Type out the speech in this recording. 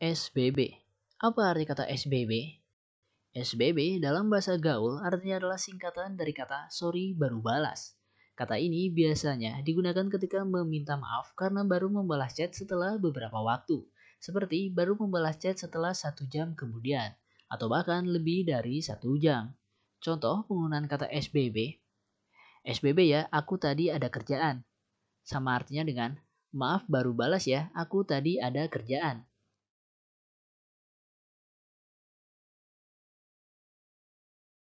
SBB. Apa arti kata SBB? SBB dalam bahasa gaul artinya adalah singkatan dari kata sorry baru balas. Kata ini biasanya digunakan ketika meminta maaf karena baru membalas chat setelah beberapa waktu, seperti baru membalas chat setelah satu jam kemudian, atau bahkan lebih dari satu jam. Contoh penggunaan kata SBB. SBB ya, aku tadi ada kerjaan. Sama artinya dengan, maaf baru balas ya, aku tadi ada kerjaan.